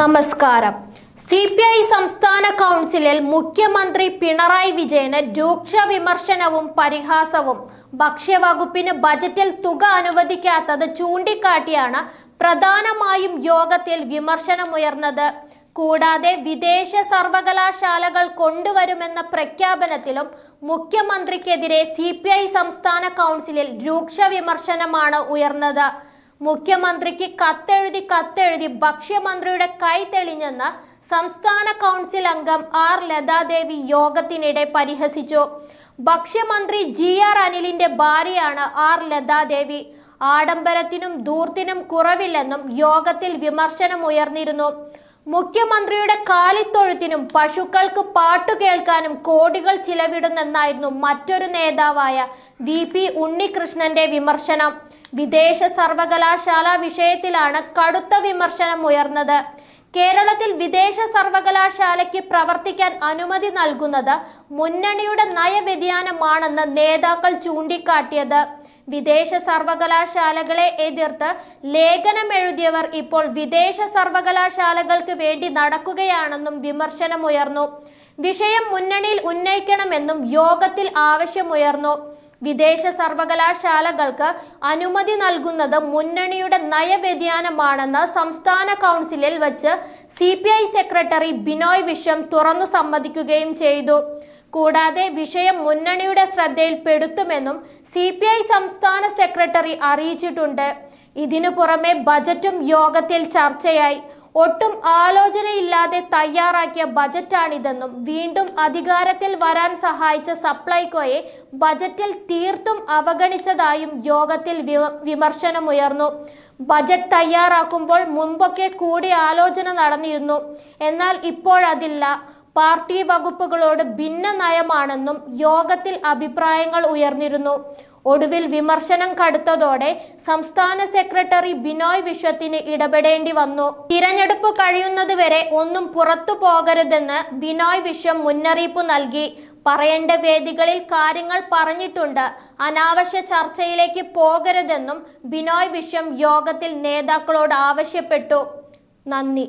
നമസ്കാരം C P I സംസ്ഥാന കൗൺസിലിൽ മുഖ്യമന്ത്രി പിണറായി വിജയന് രൂക്ഷ വിമർശനവും പരിഹാസവും ഭക്ഷ്യവകുപ്പിന് ബജറ്റിൽ തുക അനുവദിക്കാത്തത് ചൂണ്ടിക്കാട്ടിയാണ് പ്രധാനമായും യോഗത്തിൽ വിമർശനമുയർന്നത് കൂടാതെ വിദേശ സർവകലാശാലകൾ കൊണ്ടുവരുമെന്ന പ്രഖ്യാപനത്തിലും മുഖ്യമന്ത്രിക്കെതിരെ സി സംസ്ഥാന കൗൺസിലിൽ രൂക്ഷ വിമർശനമാണ് ഉയർന്നത് മുഖ്യമന്ത്രിക്ക് കത്തെഴുതി കത്തെഴുതി ഭക്ഷ്യമന്ത്രിയുടെ കൈ തെളിഞ്ഞെന്ന് സംസ്ഥാന കൗൺസിൽ അംഗം ആർ ലതാദേവി യോഗത്തിനിടെ പരിഹസിച്ചു ഭക്ഷ്യമന്ത്രി ജി ആർ അനിലിന്റെ ഭാര്യയാണ് ആർ ലതാദേവി ആഡംബരത്തിനും ദൂർത്തിനും കുറവില്ലെന്നും യോഗത്തിൽ വിമർശനമുയർന്നിരുന്നു മുഖ്യമന്ത്രിയുടെ കാലിത്തൊഴുത്തിനും പശുക്കൾക്ക് പാട്ടു കേൾക്കാനും കോടികൾ ചിലവിടുന്നെന്നായിരുന്നു മറ്റൊരു നേതാവായ വി പി ഉണ്ണികൃഷ്ണന്റെ വിമർശനം വിദേശ സർവകലാശാല വിഷയത്തിലാണ് കടുത്ത വിമർശനം ഉയർന്നത് കേരളത്തിൽ വിദേശ സർവകലാശാലയ്ക്ക് പ്രവർത്തിക്കാൻ അനുമതി നൽകുന്നത് മുന്നണിയുടെ നയവ്യതിയാനമാണെന്ന് നേതാക്കൾ ചൂണ്ടിക്കാട്ടിയത് വിദേശ സർവകലാശാലകളെ എതിർത്ത് ലേഖനം എഴുതിയവർ ഇപ്പോൾ വിദേശ സർവകലാശാലകൾക്ക് വേണ്ടി നടക്കുകയാണെന്നും വിമർശനമുയർന്നു വിഷയം മുന്നണിയിൽ ഉന്നയിക്കണമെന്നും യോഗത്തിൽ ആവശ്യമുയർന്നു വിദേശ സർവകലാശാലകൾക്ക് അനുമതി നൽകുന്നത് മുന്നണിയുടെ നയവ്യതിയാനമാണെന്ന് സംസ്ഥാന കൗൺസിലിൽ വച്ച് സി സെക്രട്ടറി ബിനോയ് വിശ്വം തുറന്നു സമ്മതിക്കുകയും ചെയ്തു കൂടാതെ വിഷയം മുന്നണിയുടെ ശ്രദ്ധയിൽപ്പെടുത്തുമെന്നും സി പി ഐ സംസ്ഥാന സെക്രട്ടറി അറിയിച്ചിട്ടുണ്ട് ഇതിനു പുറമെ ബജറ്റും യോഗത്തിൽ ചർച്ചയായി ഒട്ടും ആലോചനയില്ലാതെ തയ്യാറാക്കിയ ബജറ്റാണിതെന്നും വീണ്ടും അധികാരത്തിൽ വരാൻ സഹായിച്ച സപ്ലൈകോയെ ബജറ്റിൽ തീർത്തും അവഗണിച്ചതായും യോഗത്തിൽ വിമർശനമുയർന്നു ബജറ്റ് തയ്യാറാക്കുമ്പോൾ മുൻപൊക്കെ കൂടി ആലോചന നടന്നിരുന്നു എന്നാൽ ഇപ്പോഴതില്ല പാർട്ടി വകുപ്പുകളോട് ഭിന്ന നയമാണെന്നും യോഗത്തിൽ അഭിപ്രായങ്ങൾ ഉയർന്നിരുന്നു ഒടുവിൽ വിമർശനം കടുത്തതോടെ സംസ്ഥാന സെക്രട്ടറി ബിനോയ് വിശ്വത്തിന് ഇടപെടേണ്ടി വന്നു തിരഞ്ഞെടുപ്പ് കഴിയുന്നതുവരെ ഒന്നും പുറത്തു പോകരുതെന്ന് ബിനോയ് വിശ്വം മുന്നറിയിപ്പ് നൽകി പറയേണ്ട വേദികളിൽ കാര്യങ്ങൾ പറഞ്ഞിട്ടുണ്ട് അനാവശ്യ ചർച്ചയിലേക്ക് പോകരുതെന്നും ബിനോയ് വിശ്വം യോഗത്തിൽ നേതാക്കളോട് ആവശ്യപ്പെട്ടു നന്ദി